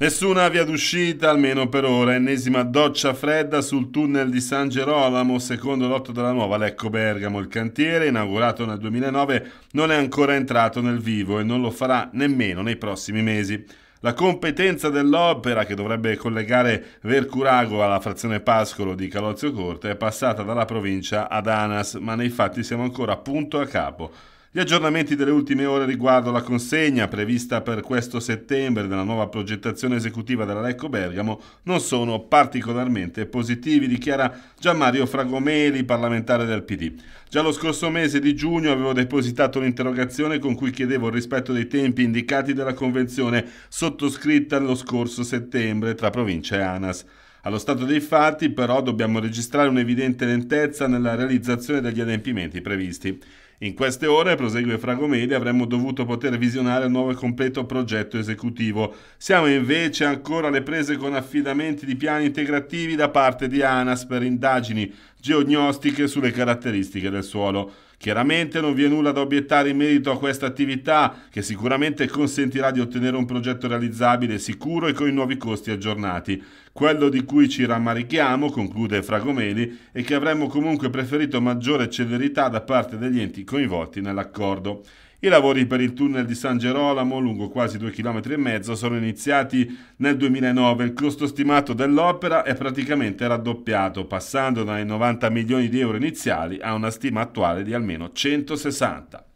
Nessuna via d'uscita, almeno per ora. Ennesima doccia fredda sul tunnel di San Gerolamo, secondo lotto della nuova Lecco Bergamo. Il cantiere, inaugurato nel 2009, non è ancora entrato nel vivo e non lo farà nemmeno nei prossimi mesi. La competenza dell'opera, che dovrebbe collegare Vercurago alla frazione Pascolo di Calozio Corte, è passata dalla provincia ad Anas, ma nei fatti siamo ancora punto a capo. Gli aggiornamenti delle ultime ore riguardo la consegna prevista per questo settembre della nuova progettazione esecutiva della Lecco Bergamo non sono particolarmente positivi, dichiara Gianmario Fragomeli, parlamentare del PD. Già lo scorso mese di giugno avevo depositato un'interrogazione con cui chiedevo il rispetto dei tempi indicati dalla convenzione sottoscritta lo scorso settembre tra provincia e ANAS. Allo stato dei fatti, però, dobbiamo registrare un'evidente lentezza nella realizzazione degli adempimenti previsti. In queste ore, prosegue Fragomeli, avremmo dovuto poter visionare il nuovo e completo progetto esecutivo. Siamo invece ancora alle prese con affidamenti di piani integrativi da parte di ANAS per indagini geognostiche sulle caratteristiche del suolo. Chiaramente non vi è nulla da obiettare in merito a questa attività che sicuramente consentirà di ottenere un progetto realizzabile, sicuro e con i nuovi costi aggiornati. Quello di cui ci rammarichiamo, conclude Fragomeli, è che avremmo comunque preferito maggiore celerità da parte degli enti coinvolti nell'accordo. I lavori per il tunnel di San Gerolamo, lungo quasi 2,5 km, sono iniziati nel 2009. Il costo stimato dell'opera è praticamente raddoppiato, passando dai 90 milioni di euro iniziali a una stima attuale di almeno 160.